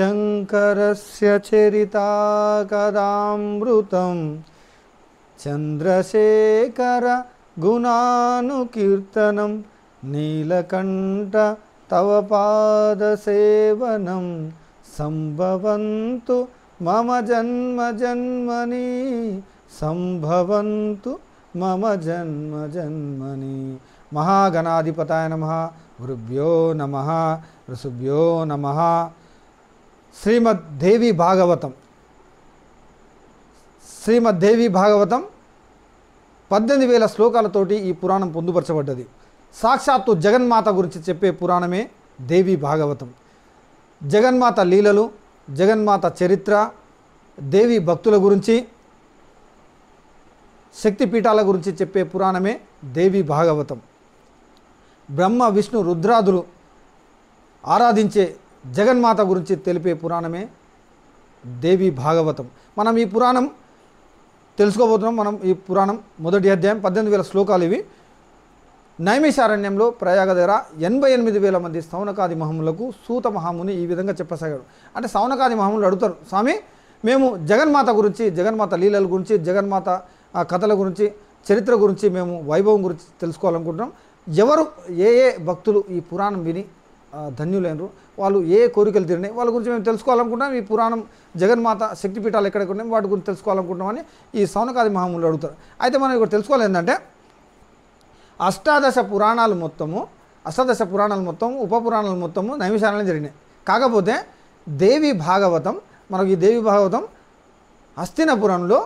शङ्करस्य चरिताकदामृतं चन्द्रशेखरगुणानुकीर्तनं तव पादसेवनं सम्भवन्तु मम जन्म जन्मनि सम्भवन्तु मम जन्मजन्मनि महागणाधिपताय नमः गुरुभ्यो नमः ऋषुभ्यो नमः శ్రీమద్ దేవి భాగవతం శ్రీమద్ దేవి భాగవతం పద్దెనిమిది వేల శ్లోకాలతోటి ఈ పురాణం పొందుపరచబడ్డది సాక్షాత్తు జగన్మాత గురించి చెప్పే పురాణమే దేవి భాగవతం జగన్మాత లీలలు జగన్మాత చరిత్ర దేవి భక్తుల గురించి శక్తిపీఠాల గురించి చెప్పే పురాణమే దేవి భాగవతం బ్రహ్మ విష్ణు రుద్రాదులు ఆరాధించే జగన్మాత గురించి తెలిపే పురాణమే దేవి భాగవతం మనం ఈ పురాణం తెలుసుకోబోతున్నాం మనం ఈ పురాణం మొదటి అధ్యాయం పద్దెనిమిది వేల శ్లోకాలు ఇవి నైమిషారణ్యంలో ప్రయాగ దగ్గర ఎనభై ఎనిమిది వేల మంది సౌనకాది మహములకు సూత మహాముని ఈ విధంగా చెప్పసాగాడు అంటే సౌనకాది మహములు అడుగుతారు స్వామి మేము జగన్మాత గురించి జగన్మాత లీలల గురించి జగన్మాత కథల గురించి చరిత్ర గురించి మేము వైభవం గురించి తెలుసుకోవాలనుకుంటున్నాం ఎవరు ఏ ఏ భక్తులు ఈ పురాణం విని ధన్యులైనరు వాళ్ళు ఏ కోరికలు తీరినాయి వాళ్ళ గురించి మేము తెలుసుకోవాలనుకుంటున్నాం ఈ పురాణం జగన్మాత శక్తిపీఠాలు ఎక్కడెక్కడ ఉన్నాయి వాటి గురించి తెలుసుకోవాలనుకుంటున్నామని ఈ సౌనకాది మహాములు అడుగుతారు అయితే మనం ఇక్కడ తెలుసుకోవాలి ఏంటంటే అష్టాదశ పురాణాలు మొత్తము అష్టాదశ పురాణాలు మొత్తం ఉప పురాణాలు మొత్తము నైమిషాలను జరిగినాయి కాకపోతే దేవి భాగవతం మనకు ఈ దేవి భాగవతం హస్తినపురంలో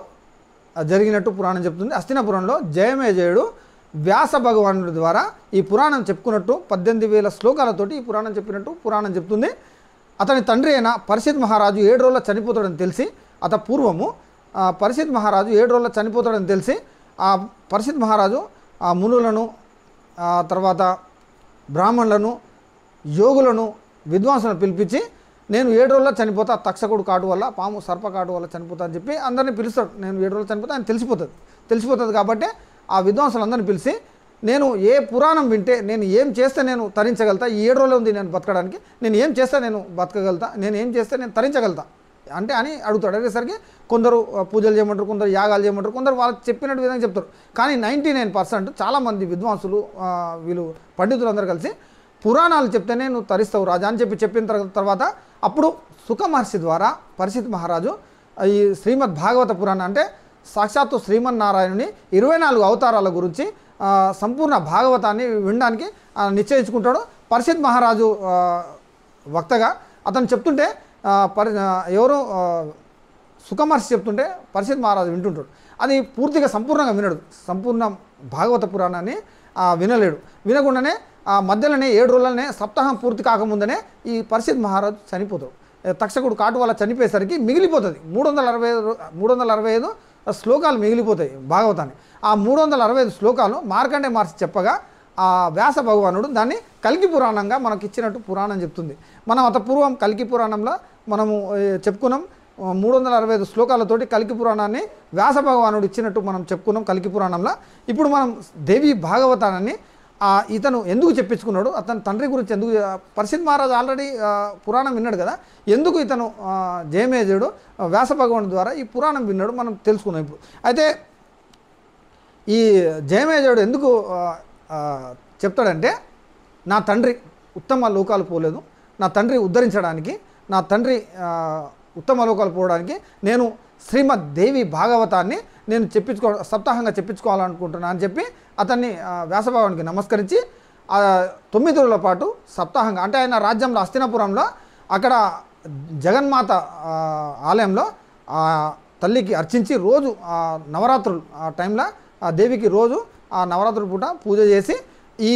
జరిగినట్టు పురాణం చెప్తుంది హస్తినపురంలో జయమేజయుడు వ్యాస భగవానుడి ద్వారా ఈ పురాణం చెప్పుకున్నట్టు పద్దెనిమిది వేల శ్లోకాలతోటి ఈ పురాణం చెప్పినట్టు పురాణం చెప్తుంది అతని తండ్రి అయిన పరిషిత్ మహారాజు ఏడు రోజుల చనిపోతాడని తెలిసి అత పూర్వము పరిషిత్ మహారాజు ఏడు రోజుల చనిపోతాడని తెలిసి ఆ పరిషిత్ మహారాజు ఆ మునులను తర్వాత బ్రాహ్మణులను యోగులను విద్వాంసులను పిలిపించి నేను ఏడు రోజుల్లో చనిపోతా తక్షకుడు కాటు వల్ల పాము సర్ప కాటు వల్ల చనిపోతా అని చెప్పి అందరినీ పిలుస్తాడు నేను ఏడు రోజులు చనిపోతా ఆయన తెలిసిపోతుంది తెలిసిపోతుంది కాబట్టి ఆ విద్వాంసులందరిని పిలిచి నేను ఏ పురాణం వింటే నేను ఏం చేస్తే నేను తరించగలుగుతా ఈ ఏడు రోజులు ఉంది నేను బతకడానికి నేను ఏం చేస్తే నేను బతకగలుగుతా నేను ఏం చేస్తే నేను తరించగలుగుతా అంటే అని అడుగుతాడు అడిగేసరికి కొందరు పూజలు చేయమంటారు కొందరు యాగాలు చేయమంటారు కొందరు వాళ్ళకి చెప్పినట్టు విధంగా చెప్తారు కానీ నైంటీ నైన్ పర్సెంట్ చాలామంది విద్వాంసులు వీళ్ళు అందరూ కలిసి పురాణాలు చెప్తేనే నువ్వు తరిస్తావు రాజా అని చెప్పి చెప్పిన తర్వాత అప్పుడు సుఖ మహర్షి ద్వారా పరిశుద్ధ మహారాజు ఈ శ్రీమద్ భాగవత పురాణం అంటే సాక్షాత్తు శ్రీమన్నారాయణుని ఇరవై నాలుగు అవతారాల గురించి సంపూర్ణ భాగవతాన్ని వినడానికి నిశ్చయించుకుంటాడు పరిషత్ మహారాజు వక్తగా అతను చెప్తుంటే పరి ఎవరు సుఖమహర్షి చెప్తుంటే పరిషత్ మహారాజు వింటుంటాడు అది పూర్తిగా సంపూర్ణంగా వినడు సంపూర్ణ భాగవత పురాణాన్ని వినలేడు వినకుండానే ఆ మధ్యలోనే ఏడు రోజులనే సప్తాహం పూర్తి కాకముందనే ఈ పరిషత్ మహారాజు చనిపోతాడు తక్షకుడు కాటు వల్ల చనిపోయేసరికి మిగిలిపోతుంది మూడు వందల అరవై మూడు వందల అరవై ఐదు శ్లోకాలు మిగిలిపోతాయి భాగవతాన్ని ఆ మూడు వందల అరవై ఐదు శ్లోకాలు మార్కండే మార్చి చెప్పగా ఆ వ్యాస భగవానుడు దాన్ని కలికి పురాణంగా మనకు ఇచ్చినట్టు పురాణం చెప్తుంది మనం అత పూర్వం కలికి పురాణంలో మనము చెప్పుకున్నాం మూడు వందల అరవై ఐదు శ్లోకాలతోటి కలికి పురాణాన్ని వ్యాస భగవానుడు ఇచ్చినట్టు మనం చెప్పుకున్నాం కలికి పురాణంలో ఇప్పుడు మనం దేవి భాగవతాన్ని ఇతను ఎందుకు చెప్పించుకున్నాడు అతని తండ్రి గురించి ఎందుకు ప్రసిద్ధ్ మహారాజ్ ఆల్రెడీ పురాణం విన్నాడు కదా ఎందుకు ఇతను జయమేజయుడు వ్యాస భగవాన్ ద్వారా ఈ పురాణం విన్నాడు మనం తెలుసుకున్నాం ఇప్పుడు అయితే ఈ జయమేజయుడు ఎందుకు చెప్తాడంటే నా తండ్రి ఉత్తమ లోకాలు పోలేదు నా తండ్రి ఉద్ధరించడానికి నా తండ్రి ఉత్తమ లోకాలు పోవడానికి నేను శ్రీమద్ దేవి భాగవతాన్ని నేను చెప్పించుకో సప్తాహంగా చెప్పించుకోవాలనుకుంటున్నాను అని చెప్పి అతన్ని వ్యాసభావానికి నమస్కరించి తొమ్మిది రోజుల పాటు సప్తాహంగా అంటే ఆయన రాజ్యంలో అస్తినపురంలో అక్కడ జగన్మాత ఆలయంలో తల్లికి అర్చించి రోజు నవరాత్రులు ఆ టైంలో ఆ దేవికి రోజు ఆ నవరాత్రుల పూట పూజ చేసి ఈ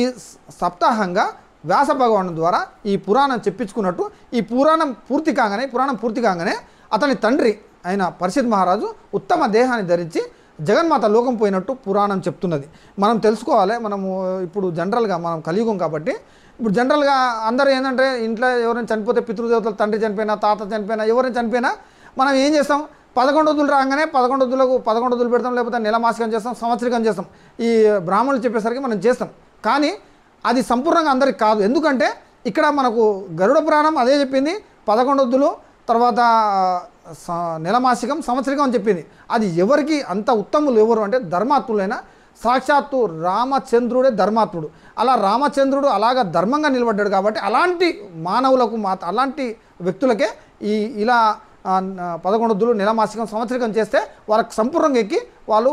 సప్తాహంగా వ్యాస భగవాను ద్వారా ఈ పురాణం చెప్పించుకున్నట్టు ఈ పురాణం పూర్తి కాగానే పురాణం పూర్తి కాగానే అతని తండ్రి అయిన పరిషత్ మహారాజు ఉత్తమ దేహాన్ని ధరించి జగన్మాత లోకం పోయినట్టు పురాణం చెప్తున్నది మనం తెలుసుకోవాలి మనము ఇప్పుడు జనరల్గా మనం కలియుగం కాబట్టి ఇప్పుడు జనరల్గా అందరూ ఏంటంటే ఇంట్లో ఎవరైనా చనిపోతే పితృదేవతలు తండ్రి చనిపోయినా తాత చనిపోయినా ఎవరైనా చనిపోయినా మనం ఏం చేస్తాం పదకొండొద్దులు రాగానే పదకొండొద్దులకు పదకొండొద్దులు పెడతాం లేకపోతే నెలమాసికం చేస్తాం సంవత్సరికం చేస్తాం ఈ బ్రాహ్మణులు చెప్పేసరికి మనం చేస్తాం కానీ అది సంపూర్ణంగా అందరికి కాదు ఎందుకంటే ఇక్కడ మనకు గరుడ పురాణం అదే చెప్పింది పదకొండొద్దులు తర్వాత నెలమాసికం సంవత్సరికం అని చెప్పింది అది ఎవరికి అంత ఉత్తములు ఎవరు అంటే ధర్మాత్ములైన సాక్షాత్తు రామచంద్రుడే ధర్మాత్ముడు అలా రామచంద్రుడు అలాగ ధర్మంగా నిలబడ్డాడు కాబట్టి అలాంటి మానవులకు మా అలాంటి వ్యక్తులకే ఈ ఇలా పదకొండుద్దులు నెలమాసికం సంవత్సరికం చేస్తే వాళ్ళకి సంపూర్ణంగా ఎక్కి వాళ్ళు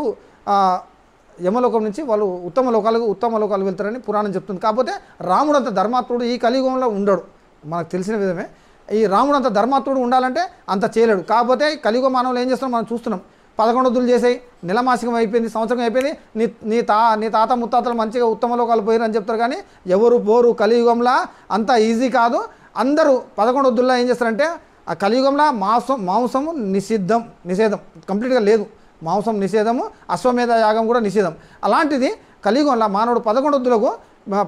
యమలోకం నుంచి వాళ్ళు ఉత్తమ లోకాలకు ఉత్తమ లోకాలు వెళ్తారని పురాణం చెప్తుంది కాకపోతే రాముడు అంత ధర్మాత్ముడు ఈ కలియుగంలో ఉండడు మనకు తెలిసిన విధమే ఈ రాముడు అంత ధర్మాత్ముడు ఉండాలంటే అంత చేయలేడు కాకపోతే కలియుగ మానవులు ఏం చేస్తున్నాం మనం చూస్తున్నాం పదకొండుద్దులు చేసాయి నెలమాసికం అయిపోయింది సంవత్సరం అయిపోయింది నీ నీ తా నీ తాత ముత్తాతలు మంచిగా లోకాలు పోయారని చెప్తారు కానీ ఎవరు పోరు కలియుగంలా అంత ఈజీ కాదు అందరూ పదకొండుద్దుల్లో ఏం చేస్తారంటే ఆ కలియుగంలో మాంసం మాంసము నిషిద్ధం నిషేధం కంప్లీట్గా లేదు మాంసం నిషేధము అశ్వమేధ యాగం కూడా నిషేధం అలాంటిది కలియుగంలో మానవుడు పదకొండుద్దులకు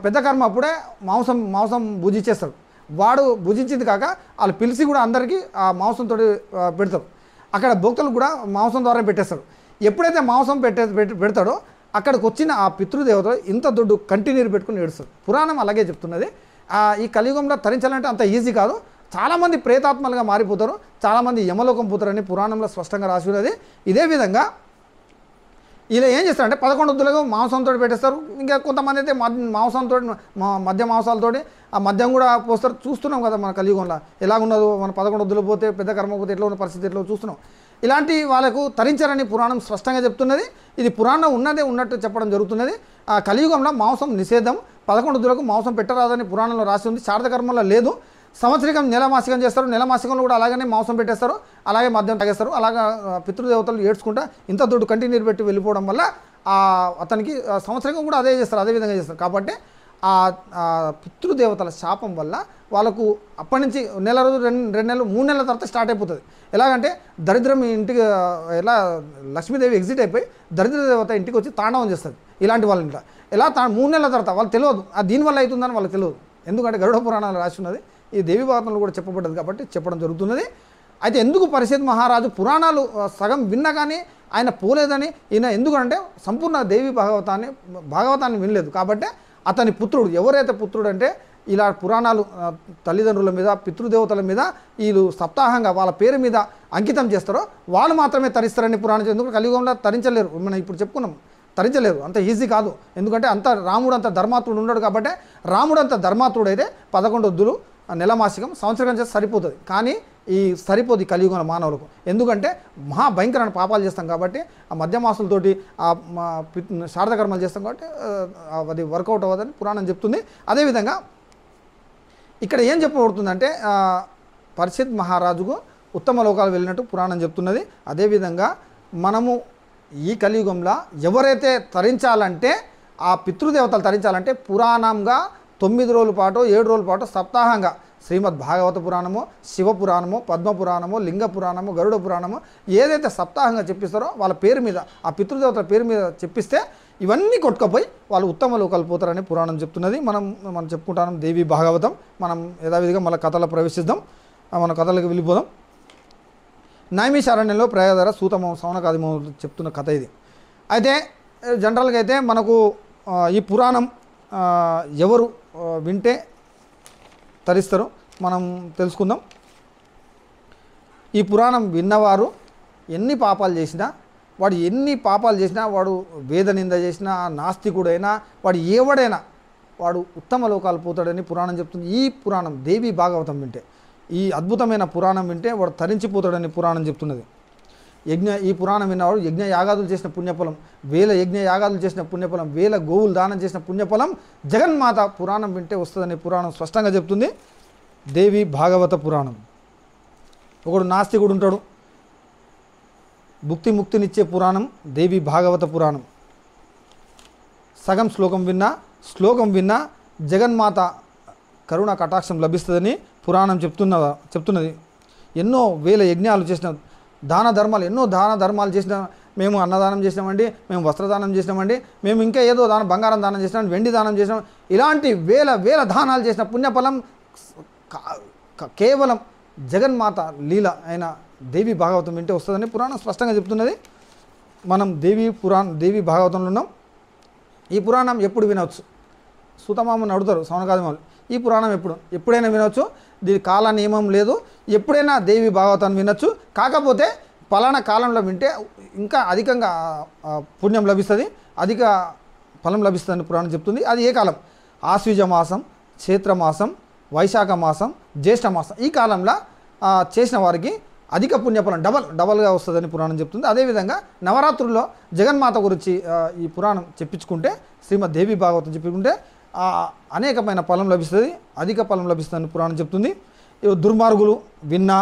పెద్ద కర్మ అప్పుడే మాంసం మాంసం భుజిచ్చేస్తాడు వాడు భుజించింది కాక వాళ్ళు పిలిచి కూడా అందరికీ ఆ మాంసంతో పెడతారు అక్కడ భక్తులు కూడా మాంసం ద్వారా పెట్టేస్తారు ఎప్పుడైతే మాంసం పెట్టే పెడతాడో అక్కడికి వచ్చిన ఆ పితృదేవతలు ఇంత దొడ్డు కంటిన్యూర్ పెట్టుకుని ఏడుస్తారు పురాణం అలాగే చెప్తున్నది ఈ కలియుగంలో తరించాలంటే అంత ఈజీ కాదు చాలామంది ప్రేతాత్మలుగా మారిపోతారు చాలామంది యమలోకం పోతారని పురాణంలో స్పష్టంగా రాసి ఉన్నది ఇదే విధంగా ఇలా ఏం చేస్తారంటే పదకొండు వద్దులుగా మాంసంతో పెట్టేస్తారు ఇంకా కొంతమంది అయితే మాంసంతో మధ్య మాంసాలతో ఆ మద్యం కూడా పోస్తారు చూస్తున్నాం కదా మన కలియుగంలో ఎలాగున్నదో మన పదకొండు వద్దులు పోతే పెద్ద కర్మ పోతే ఎట్లా ఉన్న పరిస్థితి ఎట్లా చూస్తున్నాం ఇలాంటి వాళ్ళకు తరించారని పురాణం స్పష్టంగా చెప్తున్నది ఇది పురాణం ఉన్నదే ఉన్నట్టు చెప్పడం జరుగుతున్నది ఆ కలియుగంలో మాంసం నిషేధం పదకొండు వద్దులకు మాంసం పెట్టరాదని పురాణంలో రాసి ఉంది శారద కర్మంలో లేదు సంవత్సరికం నెల మాసికం చేస్తారు నెల మాసికంలో కూడా అలాగనే మాంసం పెట్టేస్తారు అలాగే మద్యం తాగేస్తారు అలాగా పితృదేవతలు ఏడ్చుకుంటా ఇంత దుడ్డు కంటిన్యూ పెట్టి వెళ్ళిపోవడం వల్ల అతనికి సంవత్సరికం కూడా అదే చేస్తారు అదే విధంగా చేస్తారు కాబట్టి ఆ పితృదేవతల శాపం వల్ల వాళ్ళకు అప్పటి నుంచి నెల రోజు రెండు రెండు నెలలు మూడు నెలల తర్వాత స్టార్ట్ అయిపోతుంది ఎలాగంటే దరిద్రం ఇంటికి ఎలా లక్ష్మీదేవి ఎగ్జిట్ అయిపోయి దరిద్ర దేవత ఇంటికి వచ్చి తాండవం చేస్తుంది ఇలాంటి వాళ్ళ ఇంట్లో ఎలా తా మూడు నెలల తర్వాత వాళ్ళు తెలియదు దీనివల్ల అవుతుందని వాళ్ళకి తెలియదు ఎందుకంటే గరుడ పురాణాలు రాసి ఉన్నది ఈ దేవి భారతంలో కూడా చెప్పబడ్డది కాబట్టి చెప్పడం జరుగుతున్నది అయితే ఎందుకు పరిషత్ మహారాజు పురాణాలు సగం విన్నా కానీ ఆయన పోలేదని ఈయన ఎందుకంటే సంపూర్ణ దేవి భాగవతాన్ని భాగవతాన్ని వినలేదు కాబట్టి అతని పుత్రుడు ఎవరైతే పుత్రుడు అంటే ఇలా పురాణాలు తల్లిదండ్రుల మీద పితృదేవతల మీద వీళ్ళు సప్తాహంగా వాళ్ళ పేరు మీద అంకితం చేస్తారో వాళ్ళు మాత్రమే తరిస్తారని పురాణం ఎందుకు కలియుగంలో తరించలేరు మనం ఇప్పుడు చెప్పుకున్నాం తరించలేరు అంత ఈజీ కాదు ఎందుకంటే అంత రాముడు అంత ధర్మాత్రుడు ఉన్నాడు కాబట్టి రాముడు అంత ధర్మాత్రుడు అయితే పదకొండు వద్దులు నెల మాసికం సంవత్సరం చేస్తే సరిపోతుంది కానీ ఈ సరిపోదు కలియుగం మానవులకు ఎందుకంటే మహా భయంకరమైన పాపాలు చేస్తాం కాబట్టి ఆ మధ్యమాసులతోటి ఆ శారదకర్మలు చేస్తాం కాబట్టి అది వర్కౌట్ అవ్వదని పురాణం చెప్తుంది అదేవిధంగా ఇక్కడ ఏం చెప్పబడుతుందంటే పరిషత్ మహారాజుకు ఉత్తమ లోకాలు వెళ్ళినట్టు పురాణం చెప్తున్నది అదేవిధంగా మనము ఈ కలియుగంలో ఎవరైతే తరించాలంటే ఆ పితృదేవతలు తరించాలంటే పురాణంగా తొమ్మిది రోజుల పాటు ఏడు రోజుల పాటు సప్తాహంగా శ్రీమద్ భాగవత పురాణము శివపురాణము పద్మపురాణము లింగ పురాణము గరుడ పురాణము ఏదైతే సప్తాహంగా చెప్పిస్తారో వాళ్ళ పేరు మీద ఆ పితృదేవతల పేరు మీద చెప్పిస్తే ఇవన్నీ కొట్టుకపోయి వాళ్ళు ఉత్తమ లోకాలు పోతారని పురాణం చెప్తున్నది మనం మనం చెప్పుకుంటాం దేవి భాగవతం మనం యథావిధిగా మళ్ళీ కథలో ప్రవేశిద్దాం మన కథలకు వెళ్ళిపోదాం నైమిషారణ్యంలో ప్రయాధర సూతమ సౌనకాది చెప్తున్న కథ ఇది అయితే జనరల్గా అయితే మనకు ఈ పురాణం ఎవరు వింటే తరిస్తారు మనం తెలుసుకుందాం ఈ పురాణం విన్నవారు ఎన్ని పాపాలు చేసినా వాడు ఎన్ని పాపాలు చేసినా వాడు వేదనింద చేసినా నాస్తికుడైనా వాడు ఏవడైనా వాడు ఉత్తమ లోకాలు పోతాడని పురాణం చెప్తుంది ఈ పురాణం దేవి భాగవతం వింటే ఈ అద్భుతమైన పురాణం వింటే వాడు తరించిపోతాడని పురాణం చెప్తున్నది యజ్ఞ ఈ పురాణం విన్నవాడు యజ్ఞ యాగాదులు చేసిన పుణ్యఫలం వేల యజ్ఞ యాగాదులు చేసిన పుణ్యఫలం వేల గోవులు దానం చేసిన పుణ్యఫలం జగన్మాత పురాణం వింటే వస్తుందని పురాణం స్పష్టంగా చెప్తుంది దేవి భాగవత పురాణం ఒకడు నాస్తికుడు ఉంటాడు భుక్తి ముక్తినిచ్చే పురాణం దేవి భాగవత పురాణం సగం శ్లోకం విన్నా శ్లోకం విన్నా జగన్మాత కరుణ కటాక్షం లభిస్తుందని పురాణం చెప్తున్న చెప్తున్నది ఎన్నో వేల యజ్ఞాలు చేసిన దాన ధర్మాలు ఎన్నో దాన ధర్మాలు చేసిన మేము అన్నదానం చేసినామండి మేము వస్త్రదానం చేసినామండి మేము ఇంకా ఏదో దానం బంగారం దానం చేసినాం వెండి దానం చేసినాం ఇలాంటి వేల వేల దానాలు చేసిన పుణ్యఫలం కేవలం జగన్మాత లీల అయిన దేవి భాగవతం వింటే వస్తుందని పురాణం స్పష్టంగా చెప్తున్నది మనం దేవి పురాణం దేవి భాగవతంలో ఉన్నాం ఈ పురాణం ఎప్పుడు వినవచ్చు సుతమామని అడుగుతారు సౌనకాది ఈ పురాణం ఎప్పుడు ఎప్పుడైనా వినొచ్చు దీని కాల నియమం లేదు ఎప్పుడైనా దేవి భాగవతాన్ని వినొచ్చు కాకపోతే పలానా కాలంలో వింటే ఇంకా అధికంగా పుణ్యం లభిస్తుంది అధిక ఫలం లభిస్తుందని పురాణం చెప్తుంది అది ఏ కాలం ఆశ్వీజ మాసం చైత్రమాసం వైశాఖ మాసం జ్యేష్ఠ మాసం ఈ కాలంలో చేసిన వారికి అధిక పుణ్యఫలం డబల్ డబల్గా వస్తుందని పురాణం చెప్తుంది అదేవిధంగా నవరాత్రుల్లో జగన్మాత గురించి ఈ పురాణం చెప్పించుకుంటే శ్రీమద్ దేవి భాగవతం చెప్పుకుంటే అనేకమైన ఫలం లభిస్తుంది అధిక ఫలం లభిస్తుందని పురాణం చెప్తుంది దుర్మార్గులు విన్నా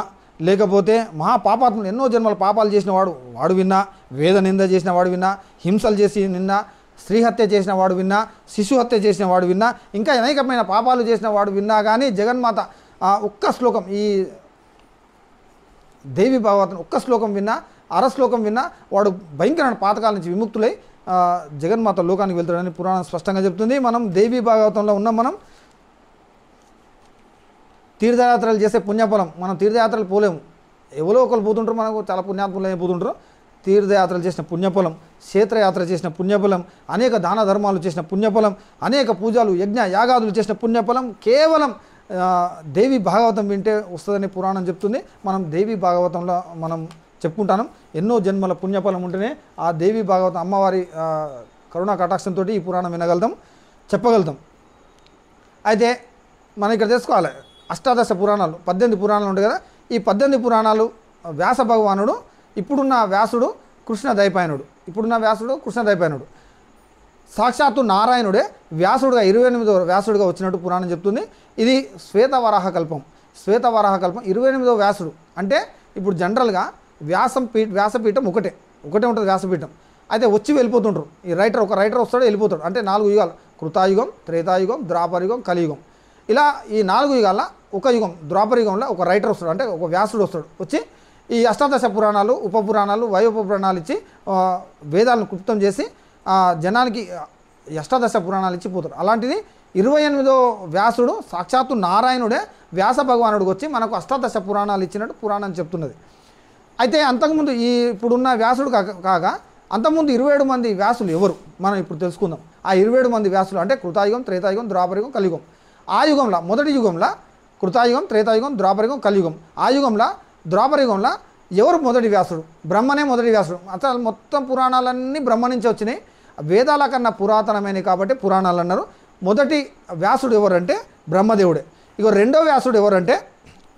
లేకపోతే మహా పాపాత్ములు ఎన్నో జన్మల పాపాలు చేసిన వాడు వాడు విన్నా వేద నింద చేసిన వాడు విన్నా హింసలు చేసి నిన్నా స్త్రీ హత్య చేసిన వాడు విన్నా శిశు హత్య చేసిన వాడు విన్నా ఇంకా అనేకమైన పాపాలు చేసిన వాడు విన్నా కానీ జగన్మాత ఒక్క శ్లోకం ఈ దేవి భాగవతం ఒక్క శ్లోకం విన్నా అరశ్లోకం విన్నా వాడు భయంకరమైన పాతకాల నుంచి విముక్తులై జగన్మాత లోకానికి వెళ్తాడని పురాణం స్పష్టంగా చెప్తుంది మనం దేవీ భాగవతంలో ఉన్న మనం తీర్థయాత్రలు చేసే పుణ్యఫలం మనం తీర్థయాత్రలు పోలేము ఎవరో ఒకరు పోతుంటారు మనకు చాలా పుణ్యాత్మలు పోతుంటారు తీర్థయాత్రలు చేసిన పుణ్యఫలం క్షేత్రయాత్ర చేసిన పుణ్యఫలం అనేక దాన ధర్మాలు చేసిన పుణ్యఫలం అనేక పూజలు యజ్ఞ యాగాదులు చేసిన పుణ్యఫలం కేవలం దేవి భాగవతం వింటే వస్తుందని పురాణం చెప్తుంది మనం దేవి భాగవతంలో మనం చెప్పుకుంటాను ఎన్నో జన్మల పుణ్యఫలం ఉంటేనే ఆ దేవి భాగవతం అమ్మవారి కరుణా కటాక్షంతో ఈ పురాణం వినగలుగుతాం చెప్పగలుగుతాం అయితే మనం ఇక్కడ తెలుసుకోవాలి అష్టాదశ పురాణాలు పద్దెనిమిది పురాణాలు ఉంటాయి కదా ఈ పద్దెనిమిది పురాణాలు వ్యాస భగవానుడు ఇప్పుడున్న వ్యాసుడు కృష్ణ దైపాయనుడు ఇప్పుడున్న వ్యాసుడు కృష్ణ దైపాయనుడు సాక్షాత్తు నారాయణుడే వ్యాసుడుగా ఇరవై ఎనిమిదో వ్యాసుడుగా వచ్చినట్టు పురాణం చెప్తుంది ఇది శ్వేత కల్పం శ్వేత కల్పం ఇరవై ఎనిమిదో వ్యాసుడు అంటే ఇప్పుడు జనరల్గా వ్యాసం పీ వ్యాసపీఠం ఒకటే ఒకటే ఉంటుంది వ్యాసపీఠం అయితే వచ్చి వెళ్ళిపోతుంటారు ఈ రైటర్ ఒక రైటర్ వస్తాడు వెళ్ళిపోతాడు అంటే నాలుగు యుగాలు కృతాయుగం త్రేతాయుగం ద్రాపరయుగం కలియుగం ఇలా ఈ నాలుగు యుగాల ఒక యుగం ద్రాపరయుగంలో యుగంలో ఒక రైటర్ వస్తాడు అంటే ఒక వ్యాసుడు వస్తాడు వచ్చి ఈ అష్టాదశ పురాణాలు ఉప పురాణాలు వయోప పురాణాలు ఇచ్చి వేదాలను కృప్తం చేసి జనానికి అష్టాదశ పురాణాలు ఇచ్చి పోతాడు అలాంటిది ఇరవై ఎనిమిదో వ్యాసుడు సాక్షాత్తు నారాయణుడే వ్యాస భగవానుడికి వచ్చి మనకు అష్టాదశ పురాణాలు ఇచ్చినట్టు పురాణం చెప్తున్నది అయితే అంతకుముందు ఈ ఇప్పుడున్న వ్యాసుడు కాగా అంతకుముందు ఇరవై ఏడు మంది వ్యాసులు ఎవరు మనం ఇప్పుడు తెలుసుకుందాం ఆ ఇరవై ఏడు మంది వ్యాసులు అంటే కృతాయుగం త్రేతాయుగం ద్వాపరయుగం కలియుగం ఆ యుగంలో మొదటి యుగంలో కృతాయుగం త్రేతాయుగం ద్వాపరయుగం కలియుగం ఆ యుగంలో ద్వాపరయుగంలో ఎవరు మొదటి వ్యాసుడు బ్రహ్మనే మొదటి వ్యాసుడు అసలు మొత్తం పురాణాలన్నీ బ్రహ్మ నుంచి వచ్చినాయి వేదాల కన్నా పురాతనమైనవి కాబట్టి పురాణాలు అన్నారు మొదటి వ్యాసుడు ఎవరంటే బ్రహ్మదేవుడే ఇక రెండో వ్యాసుడు ఎవరంటే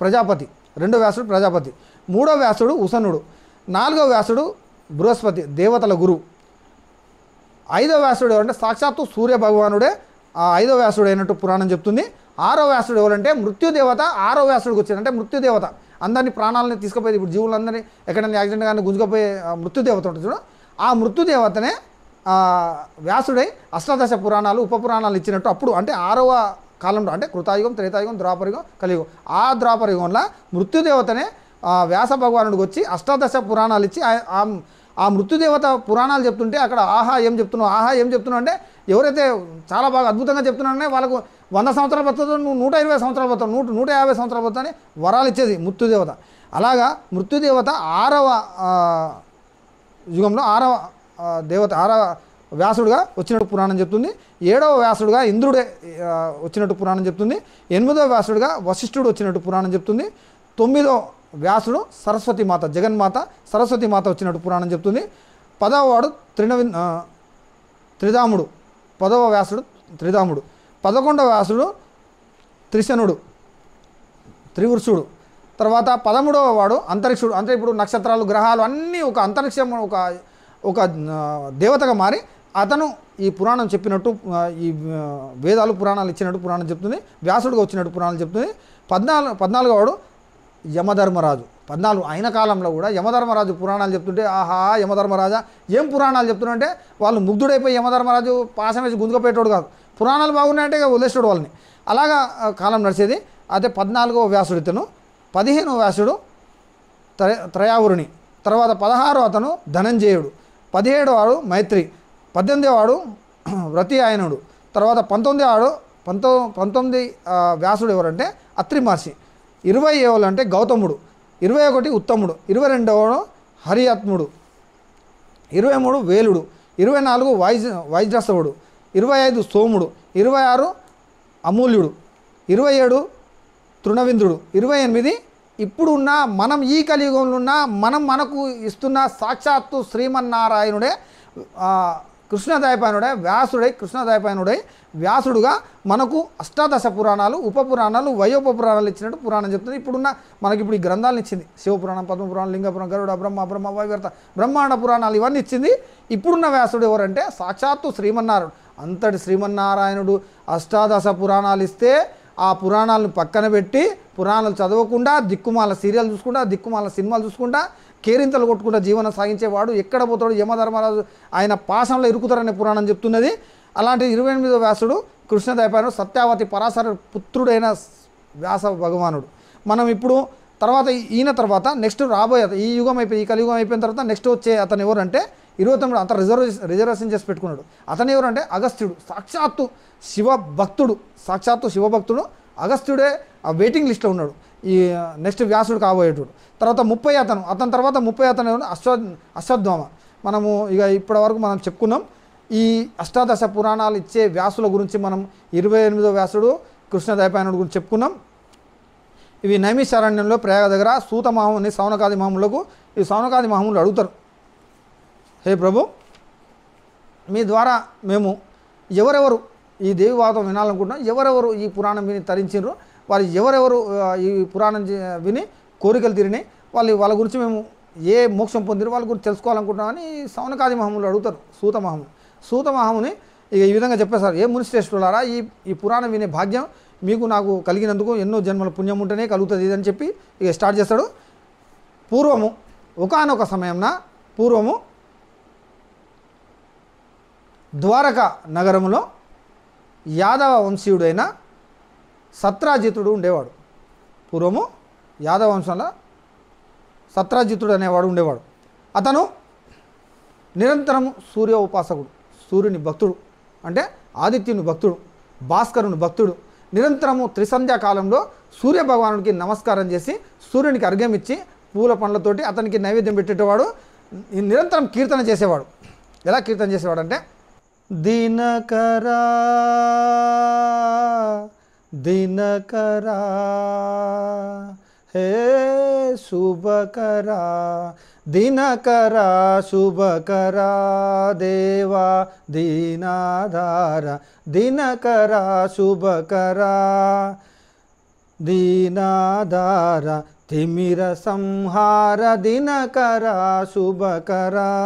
ప్రజాపతి రెండో వ్యాసుడు ప్రజాపతి మూడో వ్యాసుడు ఉసనుడు నాలుగో వ్యాసుడు బృహస్పతి దేవతల గురువు ఐదో వ్యాసుడు ఎవరంటే సాక్షాత్తు సూర్య భగవానుడే ఆ ఐదో వ్యాసుడు అయినట్టు పురాణం చెప్తుంది ఆరో వ్యాసుడు ఎవరంటే మృత్యుదేవత ఆరో వ్యాసుడికి వచ్చింది అంటే మృత్యుదేవత అందరినీ ప్రాణాలని తీసుకుపోయేది ఇప్పుడు జీవులందరినీ ఎక్కడైనా యాక్సిడెంట్ కానీ గుంజుకపోయే మృత్యుదేవత ఉంటుంది చూడు ఆ మృత్యుదేవతనే వ్యాసుడై అష్టాదశ పురాణాలు ఉప పురాణాలు ఇచ్చినట్టు అప్పుడు అంటే ఆరవ కాలంలో అంటే కృతాయుగం త్రేతాయుగం ద్వాపరయుగం కలియుగం ఆ ద్వాపరయుగంలో మృత్యుదేవతనే వ్యాస భగవానుడికి వచ్చి అష్టాదశ పురాణాలు ఇచ్చి ఆ మృత్యుదేవత పురాణాలు చెప్తుంటే అక్కడ ఆహా ఏం చెప్తున్నావు ఆహా ఏం చెప్తున్నావు అంటే ఎవరైతే చాలా బాగా అద్భుతంగా చెప్తున్నారనే వాళ్ళకు వంద సంవత్సరాల బతుకుతో నువ్వు నూట ఇరవై సంవత్సరాల బతుకు నూట నూట యాభై సంవత్సరాల బతుకని వరాలు ఇచ్చేది మృత్యుదేవత అలాగా మృత్యుదేవత ఆరవ యుగంలో ఆరవ దేవత ఆరవ వ్యాసుడుగా వచ్చినట్టు పురాణం చెప్తుంది ఏడవ వ్యాసుడుగా ఇంద్రుడే వచ్చినట్టు పురాణం చెప్తుంది ఎనిమిదవ వ్యాసుడుగా వశిష్ఠుడు వచ్చినట్టు పురాణం చెప్తుంది తొమ్మిదో వ్యాసుడు సరస్వతి మాత జగన్మాత సరస్వతి మాత వచ్చినట్టు పురాణం చెప్తుంది పదవవాడు త్రినవి త్రిధాముడు పదవ వ్యాసుడు త్రిధాముడు పదకొండవ వ్యాసుడు త్రిశనుడు త్రివృషుడు తర్వాత పదమూడవ వాడు అంతరిక్షుడు అంటే ఇప్పుడు నక్షత్రాలు గ్రహాలు అన్నీ ఒక అంతరిక్షం ఒక ఒక దేవతగా మారి అతను ఈ పురాణం చెప్పినట్టు ఈ వేదాలు పురాణాలు ఇచ్చినట్టు పురాణం చెప్తుంది వ్యాసుడిగా వచ్చినట్టు పురాణాలు చెప్తుంది పద్నాలుగు వాడు యమధర్మరాజు పద్నాలుగు అయిన కాలంలో కూడా యమధర్మరాజు పురాణాలు చెప్తుంటే ఆహా యమధర్మరాజా ఏం పురాణాలు చెప్తున్నారంటే వాళ్ళు ముగ్ధుడైపోయి యమధర్మరాజు పాసం వేసి గుంజుకపోయేటోడు కాదు పురాణాలు బాగున్నాయంటే వదిలేసేడు వాళ్ళని అలాగా కాలం నడిచేది అదే పద్నాలుగో వ్యాసుడు ఇతను పదిహేనవ వ్యాసుడు త్రయావురుని తర్వాత పదహారో అతను ధనంజయుడు పదిహేడు వాడు మైత్రి పద్దెనిమిది వాడు వ్రతి ఆయనుడు తర్వాత పంతొమ్మిది ఆడు పంతొ పంతొమ్మిది వ్యాసుడు ఎవరంటే అత్రి మహర్షి ఇరవై ఏళ్ళు అంటే గౌతముడు ఇరవై ఒకటి ఉత్తముడు ఇరవై రెండవ హరియాత్ముడు ఇరవై మూడు వేలుడు ఇరవై నాలుగు వైజ వైజ్రసవుడు ఇరవై ఐదు సోముడు ఇరవై ఆరు అమూల్యుడు ఇరవై ఏడు తృణవింద్రుడు ఇరవై ఎనిమిది ఇప్పుడున్న మనం ఈ కలియుగంలో ఉన్న మనం మనకు ఇస్తున్న సాక్షాత్తు శ్రీమన్నారాయణుడే కృష్ణదాయపాయనుడై వ్యాసుడై కృష్ణదాయపాయనుడై వ్యాసుడుగా మనకు అష్టాదశ పురాణాలు ఉప పురాణాలు వయోప పురాణాలు ఇచ్చినట్టు పురాణం చెప్తుంది ఇప్పుడున్న మనకి ఇప్పుడు ఈ గ్రంథాలను ఇచ్చింది శివపురాణం పద్మపురాణం లింగపురం గరుడ బ్రహ్మ బ్రహ్మ వైవర్త బ్రహ్మాండ పురాణాలు ఇవన్నీ ఇచ్చింది ఇప్పుడున్న వ్యాసుడు ఎవరంటే సాక్షాత్తు శ్రీమన్నారాయణుడు అంతటి శ్రీమన్నారాయణుడు అష్టాదశ పురాణాలు ఇస్తే ఆ పురాణాలను పక్కన పెట్టి పురాణాలు చదవకుండా దిక్కుమాల సీరియల్ చూసుకుంటా దిక్కుమాల సినిమాలు చూసుకుంటా కేరింతలు కొట్టుకుంటూ జీవనం సాగించేవాడు ఎక్కడ పోతాడు యమధర్మరాజు ఆయన పాశంలో ఇరుకుతారనే పురాణం చెప్తున్నది అలాంటి ఇరవై ఎనిమిదో వ్యాసుడు కృష్ణదైపాయను సత్యావతి పరాశర పుత్రుడైన వ్యాస భగవానుడు మనం ఇప్పుడు తర్వాత ఈయన తర్వాత నెక్స్ట్ రాబోయే ఈ యుగం అయిపోయి ఈ కలియుగం అయిపోయిన తర్వాత నెక్స్ట్ వచ్చే అతను ఎవరంటే ఇరవై తొమ్మిది అతను రిజర్వేషన్ రిజర్వేషన్ చేసి పెట్టుకున్నాడు అతను ఎవరంటే అగస్త్యుడు సాక్షాత్తు శివ భక్తుడు సాక్షాత్తు శివభక్తుడు అగస్త్యుడే ఆ వెయిటింగ్ లిస్ట్లో ఉన్నాడు ఈ నెక్స్ట్ వ్యాసుడు కాబోయేటోడు తర్వాత ముప్పై అతను అతని తర్వాత ముప్పై అతను అశ్వ అశ్వధ్వమ మనము ఇక ఇప్పటి వరకు మనం చెప్పుకున్నాం ఈ అష్టాదశ పురాణాలు ఇచ్చే వ్యాసుల గురించి మనం ఇరవై ఎనిమిదో వ్యాసుడు కృష్ణదయపాయనుడు గురించి చెప్పుకున్నాం ఇవి నైమిశారణ్యంలో ప్రయాగ దగ్గర సూత మహాముని సౌనకాది మహములకు ఈ సౌనకాది మహములు అడుగుతారు హే ప్రభు మీ ద్వారా మేము ఎవరెవరు ఈ దేవివాదం వినాలనుకుంటున్నాం ఎవరెవరు ఈ పురాణం విని తరించారు వారు ఎవరెవరు ఈ పురాణం విని కోరికలు తిరిగినాయి వాళ్ళు వాళ్ళ గురించి మేము ఏ మోక్షం పొందిరు వాళ్ళ గురించి తెలుసుకోవాలనుకుంటున్నామని సౌనకాది మహములు అడుగుతారు సూత సూతమహముని సూత మహముని ఇక ఈ విధంగా చెప్పేస్తారు ఏ మునిశ్రేష్ఠులారా ఈ ఈ పురాణం వినే భాగ్యం మీకు నాకు కలిగినందుకు ఎన్నో జన్మల పుణ్యం ఉంటేనే కలుగుతుంది ఇదని చెప్పి ఇక స్టార్ట్ చేస్తాడు పూర్వము ఒకనొక సమయంన పూర్వము ద్వారకా నగరంలో యాదవ వంశీయుడైన సత్రాజితుడు ఉండేవాడు పూర్వము యాదవ వంశంలో సత్రాజితుడు అనేవాడు ఉండేవాడు అతను నిరంతరం సూర్య ఉపాసకుడు సూర్యుని భక్తుడు అంటే ఆదిత్యుని భక్తుడు భాస్కరుని భక్తుడు నిరంతరము త్రిసంధ్యాకాలంలో సూర్య భగవానుడికి నమస్కారం చేసి సూర్యునికి అర్ఘ్యం ఇచ్చి పూల పండ్లతోటి అతనికి నైవేద్యం పెట్టేటవాడు నిరంతరం కీర్తన చేసేవాడు ఎలా కీర్తన చేసేవాడు అంటే దీనకరా दिन करा हे शुभ करा दिन करा शुभ करा देवा दीनाधारा दिन करा शुभ करा दीनाधारा तिमिर संहार दिन करा शुभ करा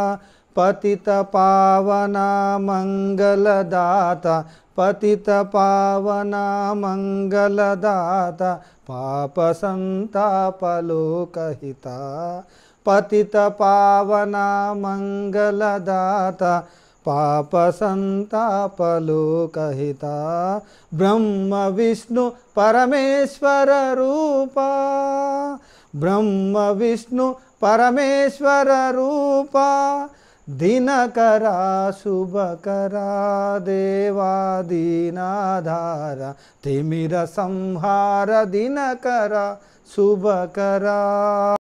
पावना मंगलदाता पाप पतितपावना मङ्गलदाता पतितपावना मङ्गलदाता ब्रह्म विष्णु परमेश्वर पापसन्तापलोकहिता ब्रह्म विष्णु परमेश्वर रूपा दिन करा शुभ करा देवा दीनाधारा तिमिर संहार दिन करा शुभ करा